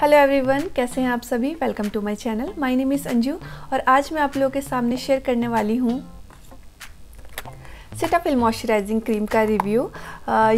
hello everyone कैसे हैं आप सभी welcome to my channel my name is Anju और आज मैं आप लोगों के सामने शेयर करने वाली हूँ सिटाफिल मॉइस्चराइजिंग क्रीम का review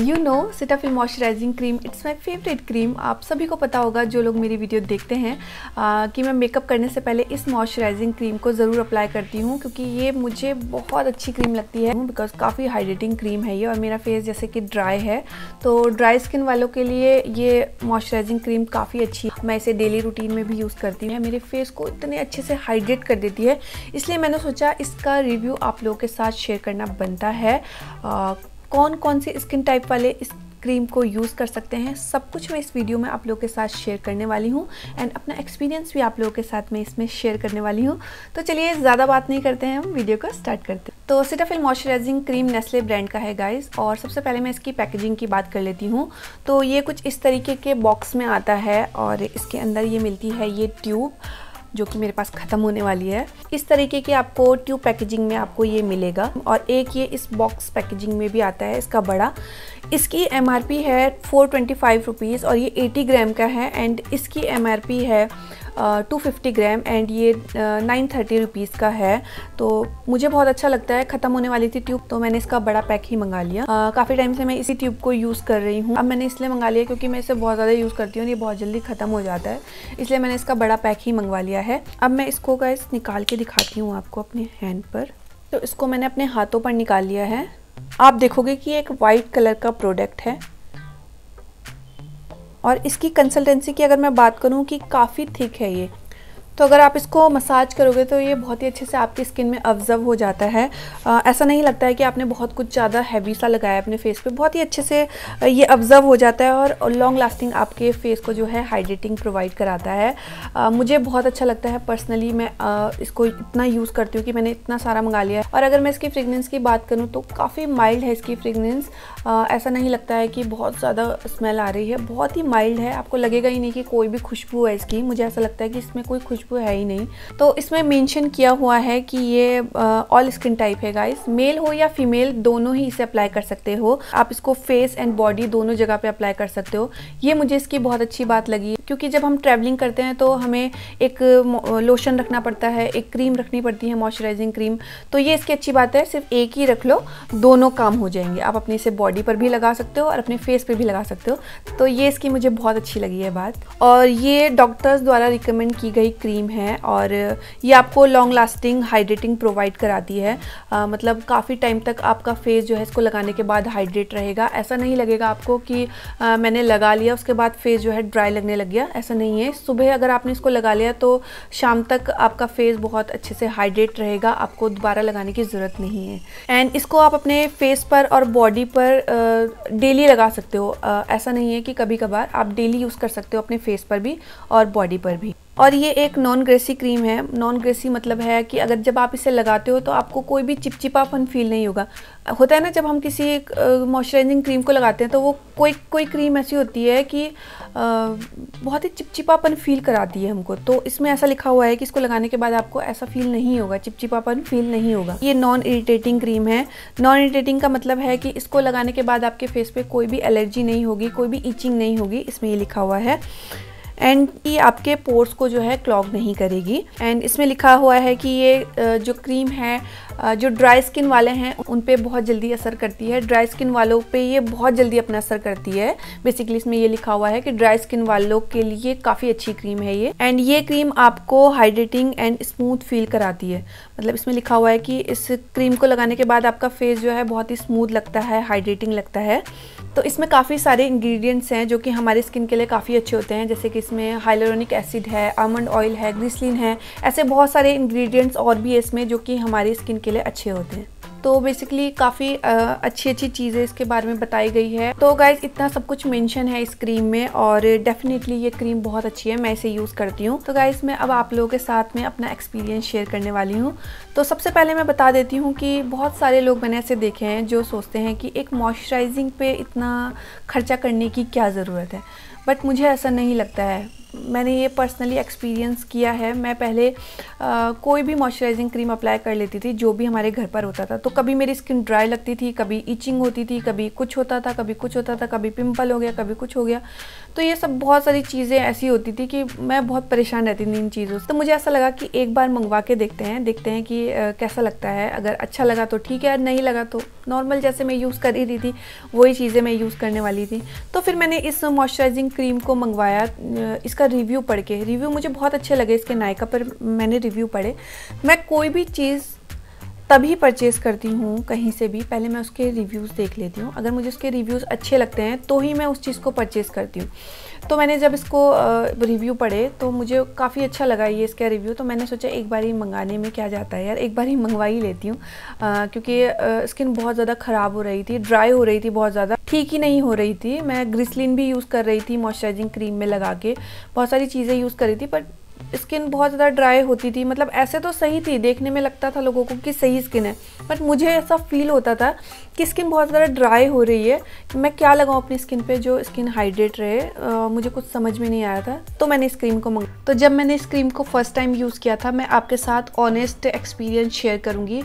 you know Cetaphil moisturising cream it's my favourite cream आप सभी को पता होगा जो लोग मेरी वीडियो देखते हैं uh, कि मैं मेकअप करने से पहले इस मॉइस्चराइजिंग क्रीम को ज़रूर अप्लाई करती हूँ क्योंकि ये मुझे बहुत अच्छी क्रीम लगती है बिकॉज काफ़ी हाइड्रेटिंग क्रीम है ये और मेरा फेस जैसे कि ड्राई है तो ड्राई स्किन वालों के लिए ये मॉइस्चराइजिंग क्रीम काफ़ी अच्छी है मैं इसे डेली रूटीन में भी यूज़ करती हूँ मेरे फेस को इतने अच्छे से हाइड्रेट कर देती है इसलिए मैंने सोचा इसका रिव्यू आप लोगों के साथ शेयर करना बनता है है आ, कौन कौन से स्किन टाइप वाले इस क्रीम को यूज़ कर सकते हैं सब कुछ मैं इस वीडियो में आप लोगों के साथ शेयर करने वाली हूँ एंड अपना एक्सपीरियंस भी आप लोगों के साथ मैं इसमें शेयर करने वाली हूँ तो चलिए ज़्यादा बात नहीं करते हैं हम वीडियो को स्टार्ट करते हैं तो Cetaphil moisturising cream Nestle brand का है गाइस और सबसे पहले मैं इसकी पैकेजिंग की बात कर लेती हूँ तो ये कुछ इस तरीके के बॉक्स में आता है और इसके अंदर ये मिलती है ये ट्यूब जो कि मेरे पास ख़त्म होने वाली है इस तरीके की आपको ट्यूब पैकेजिंग में आपको ये मिलेगा और एक ये इस बॉक्स पैकेजिंग में भी आता है इसका बड़ा इसकी एम है फोर ट्वेंटी और ये एटी ग्राम का है एंड इसकी एम है टू फिफ्टी ग्राम एंड ये नाइन थर्टी रुपीज़ का है तो मुझे बहुत अच्छा लगता है ख़त्म होने वाली थी ट्यूब तो मैंने इसका बड़ा पैक ही मंगा लिया काफ़ी टाइम से मैं इसी ट्यूब को यूज़ कर रही हूँ अब मैंने इसलिए मंगा लिया क्योंकि मैं इसे बहुत ज़्यादा यूज़ करती हूँ ये बहुत जल्दी ख़त्म हो जाता है इसलिए मैंने इसका बड़ा पैक ही मंगवा लिया है अब मैं इसको गैस निकाल के दिखाती हूँ आपको अपने हैंड पर तो इसको मैंने अपने हाथों पर निकाल लिया है आप देखोगे कि एक वाइट कलर का प्रोडक्ट है और इसकी कंसल्टेंसी की अगर मैं बात करूँ कि काफ़ी थिक है ये तो अगर आप इसको मसाज करोगे तो ये बहुत ही अच्छे से आपकी स्किन में ऑब्जर्व हो जाता है आ, ऐसा नहीं लगता है कि आपने बहुत कुछ ज़्यादा हैवी सा लगाया अपने फेस पे बहुत ही अच्छे से ये ऑब्जर्व हो जाता है और लॉन्ग लास्टिंग आपके फेस को जो है हाइड्रेटिंग प्रोवाइड कराता है आ, मुझे बहुत अच्छा लगता है पर्सनली मैं आ, इसको इतना यूज़ करती हूँ कि मैंने इतना सारा मंगा लिया है और अगर मैं इसकी फ्रेगनेंस की बात करूँ तो काफ़ी माइल्ड है इसकी फ्रेगनेंस ऐसा नहीं लगता है कि बहुत ज़्यादा स्मेल आ रही है बहुत ही माइल्ड है आपको लगेगा ही नहीं कि कोई भी खुशबू है इसकी मुझे ऐसा लगता है कि इसमें कोई खुशबू कोई है ही नहीं तो इसमें मेंशन किया हुआ है कि ये ऑल स्किन टाइप है गाइस मेल हो या फीमेल दोनों ही इसे अप्लाई कर सकते हो आप इसको फेस एंड बॉडी दोनों जगह पे अप्लाई कर सकते हो ये मुझे इसकी बहुत अच्छी बात लगी क्योंकि जब हम ट्रैवलिंग करते हैं तो हमें एक लोशन रखना पड़ता है एक क्रीम रखनी पड़ती है मॉइस्चराइजिंग क्रीम तो ये इसकी अच्छी बात है सिर्फ एक ही रख लो दोनों काम हो जाएंगे आप अपने इसे बॉडी पर भी लगा सकते हो और अपने फेस पर भी लगा सकते हो तो ये इसकी मुझे बहुत अच्छी लगी है बात और ये डॉक्टर्स द्वारा रिकमेंड की गई क्रीम क्रीम है और ये आपको लॉन्ग लास्टिंग हाइड्रेटिंग प्रोवाइड कराती है आ, मतलब काफ़ी टाइम तक आपका फेस जो है इसको लगाने के बाद हाइड्रेट रहेगा ऐसा नहीं लगेगा आपको कि आ, मैंने लगा लिया उसके बाद फेस जो है ड्राई लगने लग गया ऐसा नहीं है सुबह अगर आपने इसको लगा लिया तो शाम तक आपका फेस बहुत अच्छे से हाइड्रेट रहेगा आपको दोबारा लगाने की ज़रूरत नहीं है एंड इसको आप अपने फेस पर और बॉडी पर डेली लगा सकते हो आ, ऐसा नहीं है कि कभी कभार आप डेली यूज़ कर सकते हो अपने फेस पर भी और बॉडी पर भी और ये एक नॉन ग्रेसी क्रीम है नॉन ग्रेसी मतलब है कि अगर जब आप इसे लगाते हो तो आपको कोई भी चिपचिपापन फील नहीं होगा होता है ना जब हम किसी एक मॉइस्चराइजिंग क्रीम को लगाते हैं तो वो कोई कोई क्रीम ऐसी होती है कि आ, बहुत ही चिपचिपापन फील कराती है हमको तो इसमें ऐसा लिखा हुआ है कि इसको लगाने के बाद आपको ऐसा फील नहीं होगा चिपचिपापन फील नहीं होगा ये नॉन इरीटेटिंग क्रीम है नॉन इरीटेटिंग का मतलब है कि इसको लगाने के बाद आपके फेस पर कोई भी एलर्जी नहीं होगी कोई भी ईचिंग नहीं होगी इसमें ये लिखा हुआ है एंड ये आपके पोर्स को जो है क्लॉग नहीं करेगी एंड इसमें लिखा हुआ है कि ये जो क्रीम है जो ड्राई स्किन वाले हैं उन पर बहुत जल्दी असर करती है ड्राई स्किन वालों पे ये बहुत जल्दी अपना असर करती है बेसिकली इसमें ये लिखा हुआ है कि ड्राई स्किन वालों के लिए काफ़ी अच्छी क्रीम है ये एंड ये क्रीम आपको हाइड्रेटिंग एंड स्मूथ फील कराती है मतलब इसमें लिखा हुआ है कि इस क्रीम को लगाने के बाद आपका फेस जो है बहुत ही स्मूथ लगता है हाइड्रेटिंग लगता है तो इसमें काफ़ी सारे इंग्रीडियंट्स हैं जो कि हमारे स्किन के लिए काफ़ी अच्छे होते हैं जैसे कि इस इसमें हाइलोरिक एसिड है आमंड ऑयल है ग्लिसलिन है ऐसे बहुत सारे इंग्रेडिएंट्स और भी है इसमें जो कि हमारी स्किन के लिए अच्छे होते हैं तो बेसिकली काफ़ी अच्छी अच्छी चीज़ें इसके बारे में बताई गई है तो गाइज इतना सब कुछ मेंशन है इस क्रीम में और डेफिनेटली ये क्रीम बहुत अच्छी है मैं इसे यूज़ करती हूँ तो गाइज मैं अब आप लोगों के साथ में अपना एक्सपीरियंस शेयर करने वाली हूँ तो सबसे पहले मैं बता देती हूँ कि बहुत सारे लोग मैंने ऐसे देखे हैं जो सोचते हैं कि एक मॉइस्चराइजिंग पे इतना खर्चा करने की क्या ज़रूरत है बट मुझे ऐसा नहीं लगता है मैंने ये पर्सनली एक्सपीरियंस किया है मैं पहले आ, कोई भी मॉइस्चराइजिंग क्रीम अप्लाई कर लेती थी जो भी हमारे घर पर होता था तो कभी मेरी स्किन ड्राई लगती थी कभी इचिंग होती थी कभी कुछ होता था कभी कुछ होता था कभी पिंपल हो गया कभी कुछ हो गया तो ये सब बहुत सारी चीज़ें ऐसी होती थी कि मैं बहुत परेशान रहती थी इन चीज़ों से तो मुझे ऐसा लगा कि एक बार मंगवा के देखते हैं देखते हैं कि आ, कैसा लगता है अगर अच्छा लगा तो ठीक है नहीं लगा तो नॉर्मल जैसे मैं यूज़ कर ही रही थी वही चीज़ें मैं यूज़ करने वाली थी तो फिर मैंने इस मॉइस्चराइजिंग क्रीम को मंगवाया इसका इसका रिव्यू पढ़ के रिव्यू मुझे बहुत अच्छे लगे इसके नायका पर मैंने रिव्यू पढ़े मैं कोई भी चीज़ तभी परचेस करती हूँ कहीं से भी पहले मैं उसके रिव्यूज़ देख लेती हूँ अगर मुझे उसके रिव्यूज़ अच्छे लगते हैं तो ही मैं उस चीज़ को परचेज़ करती हूँ तो मैंने जब इसको रिव्यू पढ़े तो मुझे काफ़ी अच्छा लगा ये इसका रिव्यू तो मैंने सोचा एक बार ही मंगाने में क्या जाता है यार एक बार ही मंगवा ही लेती हूँ क्योंकि स्किन बहुत ज़्यादा ख़राब हो रही थी ड्राई हो रही थी बहुत ज़्यादा ठीक ही नहीं हो रही थी मैं ग्रिसलिन भी यूज़ कर रही थी मॉइस्चराइजिंग क्रीम में लगा के बहुत सारी चीज़ें यूज़ कर रही थी बट स्किन बहुत ज़्यादा ड्राई होती थी मतलब ऐसे तो सही थी देखने में लगता था लोगों को कि सही स्किन है बट मुझे ऐसा फील होता था कि स्किन बहुत ज़्यादा ड्राई हो रही है कि मैं क्या लगाऊँ अपनी स्किन पे जो स्किन हाइड्रेट रहे आ, मुझे कुछ समझ में नहीं आया था तो मैंने इस क्रीम को मंग तो जब मैंने इस क्रीम को फर्स्ट टाइम यूज़ किया था मैं आपके साथ ऑनेस्ट एक्सपीरियंस शेयर करूँगी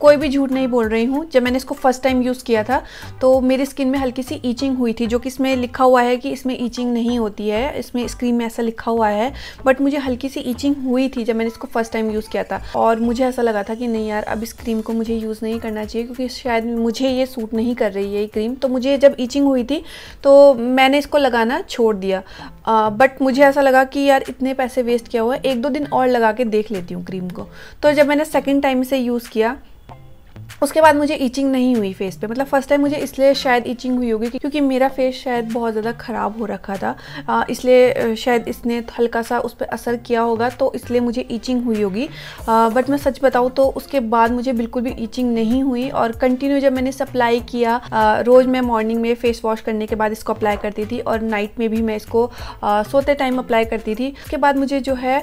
कोई भी झूठ नहीं बोल रही हूँ जब मैंने इसको फर्स्ट टाइम यूज़ किया था तो मेरी स्किन में हल्की सी ईचिंग हुई थी जो कि इसमें लिखा हुआ है कि इसमें ईचिंग नहीं होती है इसमें इस क्रीम में ऐसा लिखा हुआ है बट मुझे हल्की सी ईचिंग हुई थी जब मैंने इसको फर्स्ट टाइम यूज़ किया था और मुझे ऐसा लगा था कि नहीं यार अब इस क्रीम को मुझे यूज़ नहीं करना चाहिए क्योंकि शायद मुझे ये सूट नहीं कर रही है ये क्रीम तो मुझे जब ईचिंग हुई थी तो मैंने इसको लगाना छोड़ दिया आ, बट मुझे ऐसा लगा कि यार इतने पैसे वेस्ट किया हुआ है एक दो दिन और लगा के देख लेती हूँ क्रीम को तो जब मैंने सेकेंड टाइम से यूज़ किया उसके बाद मुझे ईचिंग नहीं हुई फेस पे मतलब फर्स्ट टाइम मुझे इसलिए शायद ईचिंग हुई होगी क्योंकि मेरा फेस शायद बहुत ज़्यादा ख़राब हो रखा था इसलिए शायद इसने हल्का सा उस पर असर किया होगा तो इसलिए मुझे ईचिंग हुई होगी बट मैं सच बताऊँ तो उसके बाद मुझे बिल्कुल भी ईचिंग नहीं हुई और कंटिन्यू जब मैंने सप्लाई किया रोज़ मैं मॉर्निंग में फेस वॉश करने के बाद इसको अप्लाई करती थी और नाइट में भी मैं इसको सोते टाइम अप्लाई करती थी उसके बाद मुझे जो है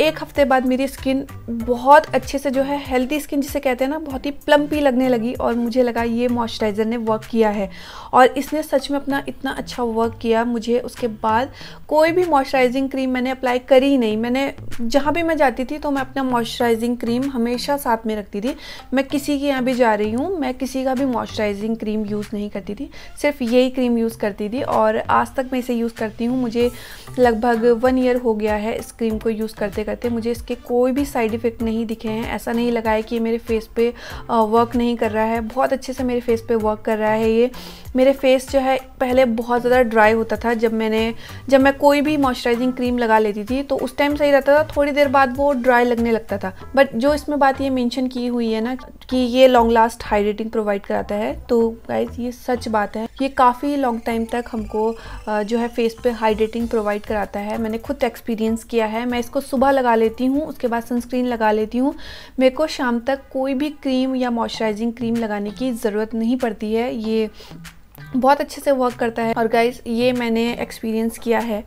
एक हफ्ते बाद मेरी स्किन बहुत अच्छे से जो है हेल्दी स्किन जिसे कहते हैं ना बहुत ही प्लम्पी लगने लगी और मुझे लगा ये मॉइस्चराइज़र ने वर्क किया है और इसने सच में अपना इतना अच्छा वर्क किया मुझे उसके बाद कोई भी मॉइस्चराइजिंग क्रीम मैंने अप्लाई करी ही नहीं मैंने जहाँ भी मैं जाती थी तो मैं अपना मॉइस्चराइजिंग क्रीम हमेशा साथ में रखती थी मैं किसी के यहाँ भी जा रही हूँ मैं किसी का भी मॉइस्चराइजिंग क्रीम यूज़ नहीं करती थी सिर्फ यही क्रीम यूज़ करती थी और आज तक मैं इसे यूज़ करती हूँ मुझे लगभग वन ईयर हो गया है इस क्रीम को यूज़ करते करते मुझे इसके कोई भी साइड इफ़ेक्ट नहीं दिखे हैं ऐसा नहीं लगा है कि मेरे फेस पे वर्क नहीं कर रहा है बहुत अच्छे से मेरे फेस पे वर्क कर रहा है ये मेरे फेस जो है पहले बहुत ज़्यादा ड्राई होता था जब मैंने जब मैं कोई भी मॉइस्चराइजिंग क्रीम लगा लेती थी तो उस टाइम सही रहता था थोड़ी देर बाद वो ड्राई लगने लगता था बट जो इसमें बात ये मेंशन की हुई है ना कि ये लॉन्ग लास्ट हाइड्रेटिंग प्रोवाइड कराता है तो गाइज ये सच बात है ये काफ़ी लॉन्ग टाइम तक हमको जो है फेस पे हाइड्रेटिंग प्रोवाइड कराता है मैंने खुद एक्सपीरियंस किया है मैं इसको सुबह लगा लेती हूँ उसके बाद सनस्क्रीन लगा लेती हूँ मेरे को शाम तक कोई भी क्रीम या मॉइस्चराइजिंग क्रीम लगाने की ज़रूरत नहीं पड़ती है ये बहुत अच्छे से वर्क करता है और गाइज ये मैंने एक्सपीरियंस किया है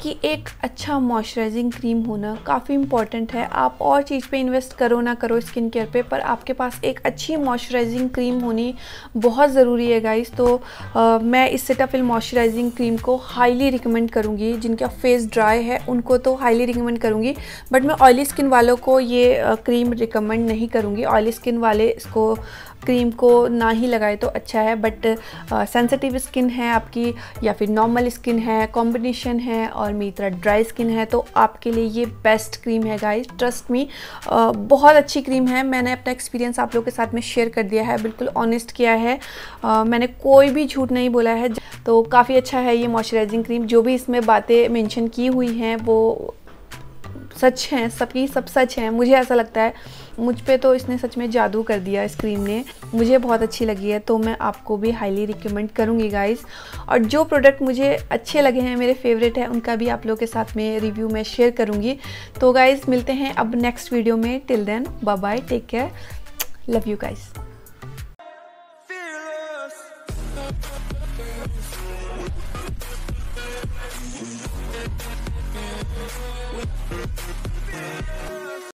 कि एक अच्छा मॉइस्चराइजिंग क्रीम होना काफ़ी इंपॉर्टेंट है आप और चीज़ पे इन्वेस्ट करो ना करो स्किन केयर पे पर आपके पास एक अच्छी मॉइस्चराइजिंग क्रीम होनी बहुत ज़रूरी है गाइस तो आ, मैं इस सेटाफिल मॉइस्चराइजिंग क्रीम को हाईली रिकमेंड करूँगी जिनका फेस ड्राई है उनको तो हाईली रिकमेंड करूँगी बट मैं ऑयली स्किन वालों को ये क्रीम रिकमेंड नहीं करूँगी ऑयली स्किन वाले इसको क्रीम को ना ही लगाए तो अच्छा है बट सेंसिटिव स्किन है आपकी या फिर नॉर्मल स्किन है कॉम्बिनेशन है और मेरी तरह ड्राई स्किन है तो आपके लिए ये बेस्ट क्रीम है गाइस ट्रस्ट मी बहुत अच्छी क्रीम है मैंने अपना एक्सपीरियंस आप लोग के साथ में शेयर कर दिया है बिल्कुल ऑनेस्ट किया है आ, uh, मैंने कोई भी झूठ नहीं बोला है तो काफ़ी अच्छा है ये मॉइस्चराइजिंग क्रीम जो भी इसमें बातें मैंशन की हुई हैं वो सच हैं सबकी सब सच हैं मुझे ऐसा लगता है मुझ पर तो इसने सच में जादू कर दिया इस क्रीम ने मुझे बहुत अच्छी लगी है तो मैं आपको भी हाईली रिकमेंड करूँगी गाइज़ और जो प्रोडक्ट मुझे अच्छे लगे हैं मेरे फेवरेट हैं उनका भी आप लोगों के साथ में रिव्यू मैं शेयर करूँगी तो गाइज़ मिलते हैं अब नेक्स्ट वीडियो में till then bye bye take care love you guys